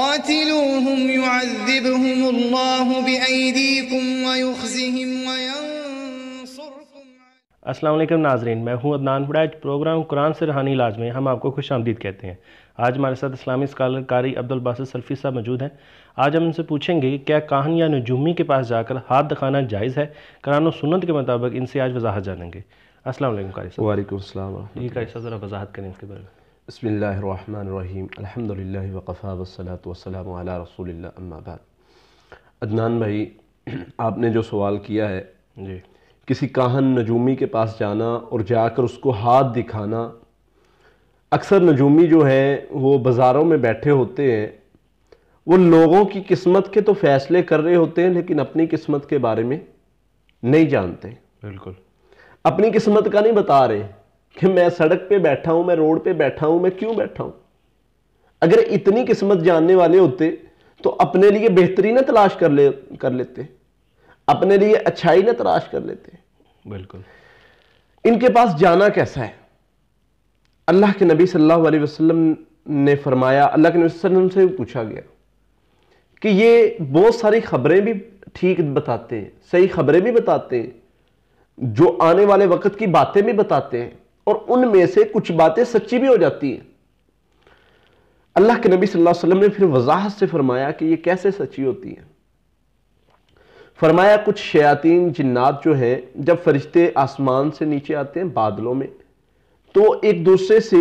قاتلوهم يعذبهم الله بأيديكم ويخزهم السلام علیکم ناظرین میں ہوں عدنان پھڑائے پروگرام قرآن سے رہانی علاج میں ہم آپ کو خوش آمدید کہتے ہیں آج ہمارے ساتھ اسلامی اسکالر قاری عبد الباس سلفی صاحب موجود ہیں آج ہم ان سے پوچھیں گے کہ کیا یا نجومی کے پاس جا کر ہاتھ دکھانا جائز ہے قرآن و سنت کے مطابق ان سے آج وضاحت جانیں گے السلام علیکم قاری وعلیکم السلام جی قاری صاحب ذرا وضاحت کریں اس کے بارے میں بسم اللہ الرحمن الرحیم الحمدللہ وقفہ والصلاة والسلام علی رسول اللہ اما بعد عدنان بھائی آپ نے جو سوال کیا ہے جی کسی کاہن نجومی کے پاس جانا اور جا کر اس کو ہاتھ دکھانا اکثر نجومی جو ہیں وہ بازاروں میں بیٹھے ہوتے ہیں وہ لوگوں کی قسمت کے تو فیصلے کر رہے ہوتے ہیں لیکن اپنی قسمت کے بارے میں نہیں جانتے بالکل اپنی قسمت کا نہیں بتا رہے کہ میں سڑک پہ بیٹھا ہوں میں روڈ پہ بیٹھا ہوں میں کیوں بیٹھا ہوں اگر اتنی قسمت جاننے والے ہوتے تو اپنے لیے بہتری نہ تلاش کر لے کر لیتے اپنے لیے اچھائی نہ تلاش کر لیتے بالکل ان کے پاس جانا کیسا ہے اللہ کے نبی صلی اللہ علیہ وسلم نے فرمایا اللہ کے نبی صلی اللہ علیہ وسلم سے پوچھا گیا کہ یہ بہت ساری خبریں بھی ٹھیک بتاتے ہیں صحیح خبریں بھی بتاتے ہیں جو آنے والے وقت کی باتیں بھی بتاتے ہیں اور ان میں سے کچھ باتیں سچی بھی ہو جاتی ہیں اللہ کے نبی صلی اللہ علیہ وسلم نے پھر وضاحت سے فرمایا فرمایا کہ یہ کیسے سچی ہوتی ہیں کچھ شیاطین جنات جو ہیں جب فرشتے آسمان سے نیچے آتے ہیں بادلوں میں تو ایک دوسرے سے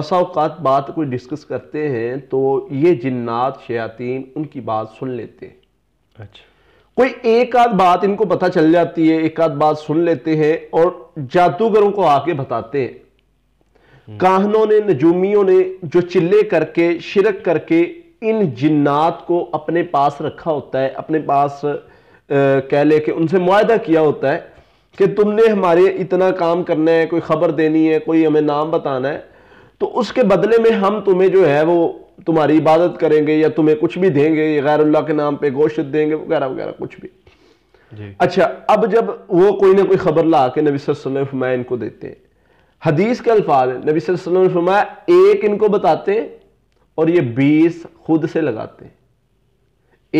بسا اوقات بات کوئی ڈسکس کرتے ہیں تو یہ جنات شیاطین ان کی بات سن لیتے ہیں اچھا کوئی ایک آدھ بات ان کو پتا چل جاتی ہے ایک آدھ بات سن لیتے ہیں اور جادوگروں کو آ کے بتاتے ہیں کاہنوں نے نجومیوں نے جو چلے کر کے شرک کر کے ان جنات کو اپنے پاس رکھا ہوتا ہے اپنے پاس کہہ لے کہ ان سے معاہدہ کیا ہوتا ہے کہ تم نے ہمارے اتنا کام کرنا ہے کوئی خبر دینی ہے کوئی ہمیں نام بتانا ہے تو اس کے بدلے میں ہم تمہیں جو ہے وہ تمہاری عبادت کریں گے یا تمہیں کچھ بھی دیں گے یا غیر اللہ کے نام پہ گوشت دیں گے وغیرہ وغیرہ کچھ بھی جی۔ اچھا اب جب وہ کوئی نہ کوئی خبر لا کے نبی صلی اللہ علیہ وسلم ان کو دیتے ہیں حدیث کے الفاظ ہیں نبی صلی اللہ علیہ وسلم فرمایا ایک ان کو بتاتے ہیں اور یہ بیس خود سے لگاتے ہیں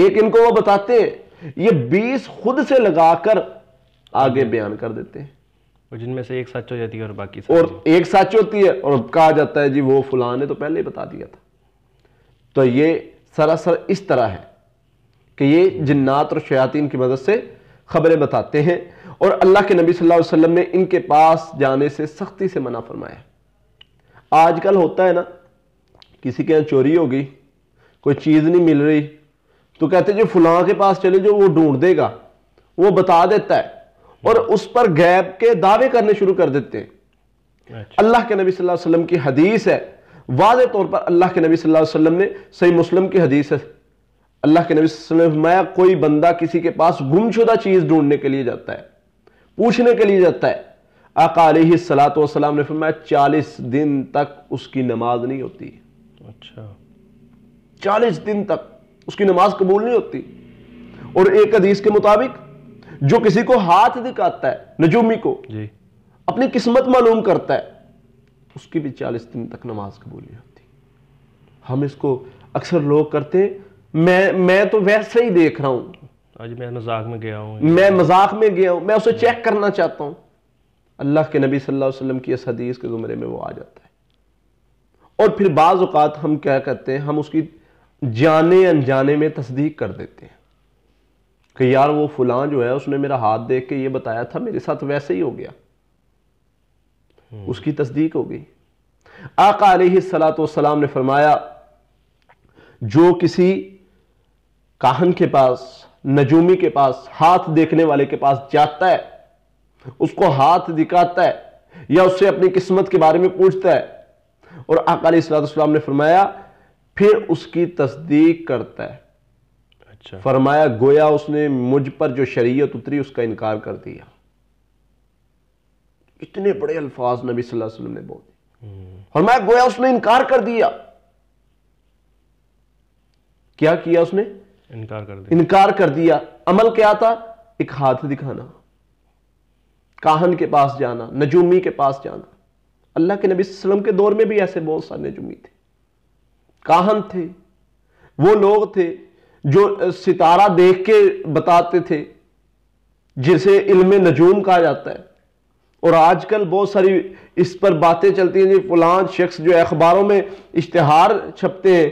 ایک ان کو وہ بتاتے ہیں یہ بیس خود سے لگا کر آگے بیان کر دیتے ہیں اور جن میں سے ایک سچ ہو جاتی ہے اور باقی اور ایک سچ ہوتی ہے اور کہا جاتا ہے جی وہ فلاں نے تو پہلے ہی بتا دیا تھا تو یہ سراسر اس طرح ہے کہ یہ جنات اور شیعاتین کی مدد سے خبریں بتاتے ہیں اور اللہ کے نبی صلی اللہ علیہ وسلم نے ان کے پاس جانے سے سختی سے منع فرمایا آج کل ہوتا ہے نا کسی کے یہاں چوری ہو گئی کوئی چیز نہیں مل رہی تو کہتے جو فلاں کے پاس چلے جو وہ ڈھونڈ دے گا وہ بتا دیتا ہے اور اس پر گیب کے دعوے کرنے شروع کر دیتے ہیں اچھا۔ اللہ کے نبی صلی اللہ علیہ وسلم کی حدیث ہے واضح طور پر اللہ کے نبی صلی اللہ علیہ وسلم نے صحیح مسلم کی حدیث ہے اللہ کے نبی صلی اللہ علیہ وسلم فرمایا کوئی بندہ کسی کے پاس گم شدہ چیز ڈھونڈنے کے لیے جاتا ہے پوچھنے کے لیے جاتا ہے آقا علیہ السلام نے فرمایا چالیس دن تک اس کی نماز نہیں ہوتی اچھا چالیس دن تک اس کی نماز قبول نہیں ہوتی اور ایک حدیث کے مطابق جو کسی کو ہاتھ دکھاتا ہے نجومی کو جی۔ اپنی قسمت معلوم کرتا ہے اس کی بھی چالیس دن تک نماز قبول نہیں ہوتی ہم اس کو اکثر لوگ کرتے میں تو ویسے ہی دیکھ رہا ہوں آج میں میں گیا ہوں میں مزاق میں گیا ہوں میں اسے چیک کرنا چاہتا ہوں اللہ کے نبی صلی اللہ علیہ وسلم کی اس حدیث کے زمرے میں وہ آ جاتا ہے اور پھر بعض اوقات ہم کیا کرتے ہیں ہم اس کی جانے انجانے میں تصدیق کر دیتے ہیں کہ یار وہ فلاں جو ہے اس نے میرا ہاتھ دیکھ کے یہ بتایا تھا میرے ساتھ ویسے ہی ہو گیا اس کی تصدیق ہو گئی آقا علیہ السلام نے فرمایا جو کسی کاہن کے پاس نجومی کے پاس ہاتھ دیکھنے والے کے پاس جاتا ہے اس کو ہاتھ دکھاتا ہے یا اس سے اپنی قسمت کے بارے میں پوچھتا ہے اور آقا علیہ السلام نے فرمایا پھر اس کی تصدیق کرتا ہے اچھا۔ فرمایا گویا اس نے مجھ پر جو شریعت اتری اس کا انکار کر دیا اتنے بڑے الفاظ نبی صلی اللہ علیہ وسلم نے بول دی اور میں گویا اس نے انکار کر دیا کیا کیا اس نے انکار کر دیا انکار کر دیا عمل کیا تھا ایک ہاتھ دکھانا کاہن کے پاس جانا نجومی کے پاس جانا اللہ کے نبی صلی اللہ علیہ وسلم کے دور میں بھی ایسے بہت سارے نجومی تھے کاہن تھے وہ لوگ تھے جو ستارہ دیکھ کے بتاتے تھے جسے علم نجوم کہا جاتا ہے اور آج کل بہت ساری اس پر باتیں چلتی ہیں جی، فلان شخص جو اخباروں میں اشتہار چھپتے ہیں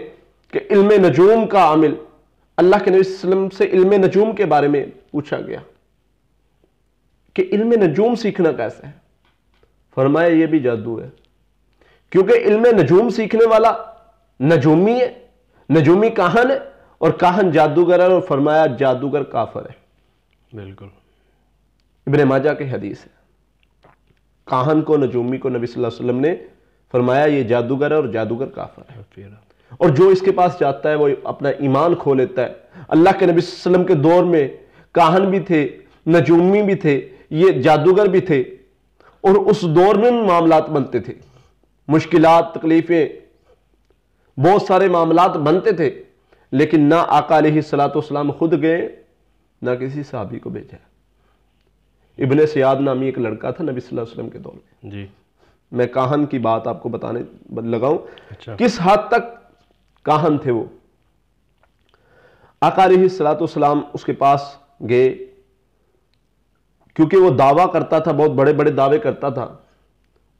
کہ علم نجوم کا عامل اللہ کے نبی وسلم سے علم نجوم کے بارے میں پوچھا گیا کہ علم نجوم سیکھنا کیسا ہے فرمایا یہ بھی جادو ہے کیونکہ علم نجوم سیکھنے والا نجومی ہے نجومی ہے اور جادوگر ہے اور فرمایا جادوگر کافر ہے بالکل ماجہ کی حدیث ہے کاہن کو نجومی کو نبی صلی اللہ علیہ وسلم نے فرمایا یہ جادوگر ہے اور جادوگر کافر ہے اور جو اس کے پاس جاتا ہے وہ اپنا ایمان کھو لیتا ہے اللہ کے نبی صلی اللہ علیہ وسلم کے دور میں کاہن بھی تھے نجومی بھی تھے یہ جادوگر بھی تھے اور اس دور میں معاملات بنتے تھے مشکلات تکلیفیں بہت سارے معاملات بنتے تھے لیکن نہ آقا علیہ السلام خود گئے نہ کسی صحابی کو بھیجا ابن سیاد نامی ایک لڑکا تھا نبی صلی اللہ علیہ وسلم کے دور میں جی میں کاہن کی بات آپ کو بتانے لگاؤں اچھا۔ کس حد تک کاہن تھے وہ آقا علیہ سلاۃ السلام اس کے پاس گئے کیونکہ وہ دعویٰ کرتا تھا بہت بڑے بڑے دعوے کرتا تھا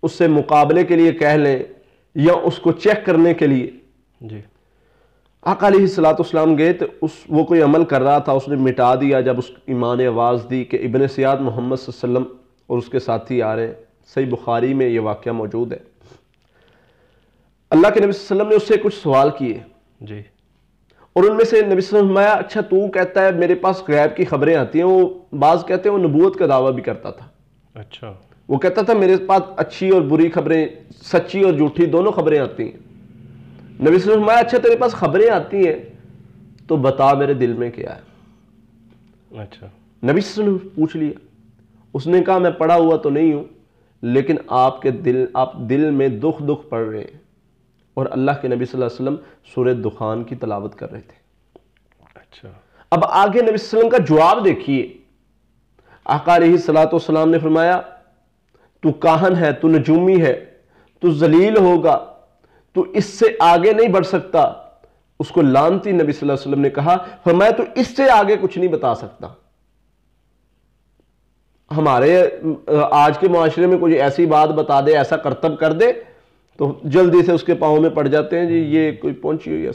اس سے مقابلے کے لیے کہہ لیں یا اس کو چیک کرنے کے لیے جی آقا علیہ السلام گئے تو اس وہ کوئی عمل کر رہا تھا اس نے مٹا دیا جب اس ایمان آواز دی کہ ابن سیاد محمد صلی اللہ علیہ وسلم اور اس کے ساتھی آ رہے ہیں صحیح بخاری میں یہ واقعہ موجود ہے اللہ کے نبی صلی اللہ علیہ وسلم نے اس سے کچھ سوال کیے جی اور ان میں سے نبی صلی اللہ علیہ فرمایا اچھا تو کہتا ہے میرے پاس غیب کی خبریں آتی ہیں وہ بعض کہتے ہیں وہ نبوت کا دعویٰ بھی کرتا تھا اچھا وہ کہتا تھا میرے پاس اچھی اور بری خبریں سچی اور جھوٹی دونوں خبریں آتی ہیں نبی صلی اللہ علیہ وسلم اچھا تیرے پاس خبریں آتی ہیں تو بتا میرے دل میں کیا ہے اچھا نبی صلی اللہ علیہ وسلم پوچھ لیا اس نے کہا میں پڑا ہوا تو نہیں ہوں لیکن آپ کے دل آپ دل میں دکھ دکھ پڑھ رہے ہیں اور اللہ کے نبی صلی اللہ علیہ وسلم سور دخان کی تلاوت کر رہے تھے اچھا اب آگے نبی صلی اللہ علیہ وسلم کا جواب دیکھیے آقا علیہ سلاۃ والسلام نے فرمایا تو کاہن ہے تو نجومی ہے تو زلیل ہوگا تو اس سے آگے نہیں بڑھ سکتا اس کو لانتی نبی صلی اللہ علیہ وسلم نے کہا فرمایا تو اس سے آگے کچھ نہیں بتا سکتا ہمارے آج کے معاشرے میں کوئی ایسی بات بتا دے ایسا کرتب کر دے تو جلدی سے اس کے پاؤں میں پڑ جاتے ہیں جی یہ کوئی پہنچی ہوئی ہے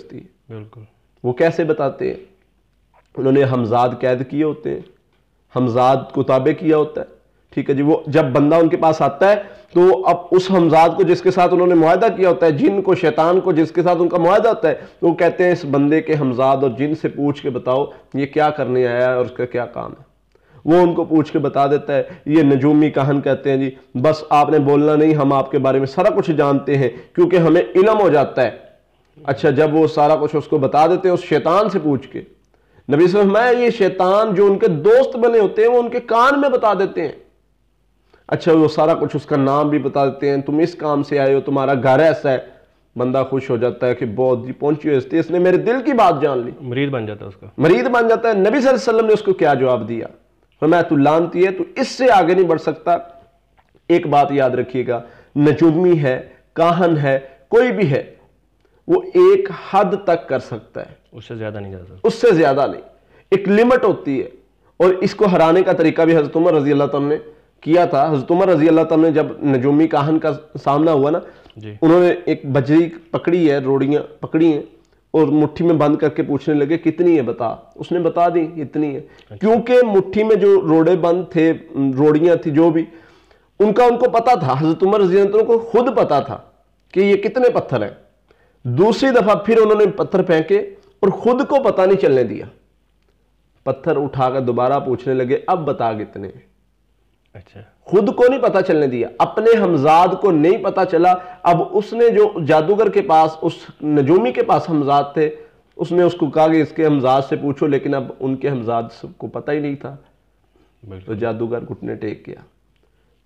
بالکل وہ کیسے بتاتے ہیں انہوں نے حمزاد قید کیے ہوتے ہیں حمزاد کتابیں کیا ہوتا ہے ٹھیک ہے جی وہ جب بندہ ان کے پاس آتا ہے تو اب اس حمزاد کو جس کے ساتھ انہوں نے معاہدہ کیا ہوتا ہے جن کو شیطان کو جس کے ساتھ ان کا معاہدہ ہوتا ہے وہ کہتے ہیں اس بندے کے حمزاد اور جن سے پوچھ کے بتاؤ یہ کیا کرنے آیا ہے اور اس کا کیا کام ہے وہ ان کو پوچھ کے بتا دیتا ہے یہ نجومی کہن کہتے ہیں جی بس آپ نے بولنا نہیں ہم آپ کے بارے میں سارا کچھ جانتے ہیں کیونکہ ہمیں علم ہو جاتا ہے اچھا جب وہ سارا کچھ اس کو بتا دیتے ہیں اس شیطان سے پوچھ کے نبی صلی اللہ علیہ وسلم یہ شیطان جو ان کے دوست بنے ہوتے ہیں وہ ان کے کان میں بتا دیتے ہیں اچھا وہ سارا کچھ اس کا نام بھی بتا دیتے ہیں تم اس کام سے آئے ہو تمہارا گھر ایسا ہے بندہ خوش ہو جاتا ہے کہ بہت جی پہنچی ہو اس نے میرے دل کی بات جان لی مرید بن جاتا ہے اس کا مرید بن جاتا ہے نبی صلی اللہ علیہ وسلم نے اس کو کیا جواب دیا فرمایا تو لانتی ہے تو اس سے آگے نہیں بڑھ سکتا ایک بات یاد رکھیے گا نجومی ہے کاہن ہے کوئی بھی ہے وہ ایک حد تک کر سکتا ہے اس سے زیادہ نہیں جاتا اس سے زیادہ نہیں ایک لمٹ ہوتی ہے اور اس کو ہرانے کا طریقہ بھی حضرت عمر رضی اللہ تعالیٰ نے کیا تھا حضرت عمر رضی اللہ تعالیٰ نے جب نجومی کاہن کا سامنا ہوا نا جی۔ انہوں نے ایک بجری پکڑی ہے روڑیاں پکڑی ہیں اور مٹھی میں بند کر کے پوچھنے لگے کتنی ہے بتا اس نے بتا دی اتنی ہے اچھا۔ کیونکہ مٹھی میں جو روڑے بند تھے روڑیاں تھیں جو بھی ان کا ان کو پتا تھا حضرت عمر رضی اللہ کو خود پتا تھا کہ یہ کتنے پتھر ہیں دوسری دفعہ پھر انہوں نے پتھر پھینکے اور خود کو پتا نہیں چلنے دیا پتھر اٹھا کر دوبارہ پوچھنے لگے اب بتا کتنے ہیں اچھا۔ خود کو نہیں پتا چلنے دیا اپنے حمزاد کو نہیں پتا چلا اب اس نے جو جادوگر کے پاس اس نجومی کے پاس حمزاد تھے اس نے اس کو کہا کہ اس کے حمزاد سے پوچھو لیکن اب ان کے حمزاد پتا ہی نہیں تھا تو جادوگر گھٹنے ٹیک کیا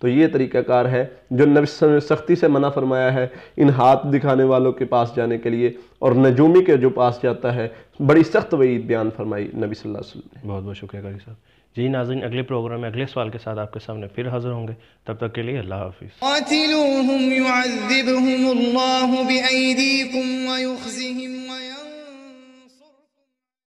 تو یہ طریقہ کار ہے جو نے سختی سے منع فرمایا ہے ان ہاتھ دکھانے والوں کے پاس جانے کے لیے اور نجومی کے جو پاس جاتا ہے بڑی سخت وعید بیان فرمائی نبی صلی اللہ علیہ وسلم بہت بہت شکریہ قاری صاحب جی ناظرین اگلے پروگرام میں اگلے سوال کے ساتھ آپ کے سامنے پھر حاضر ہوں گے تب تک کے لیے اللہ حافظ قاتلوہم یعذبہم اللہ بأیدیکم ویخزہم ویخزہم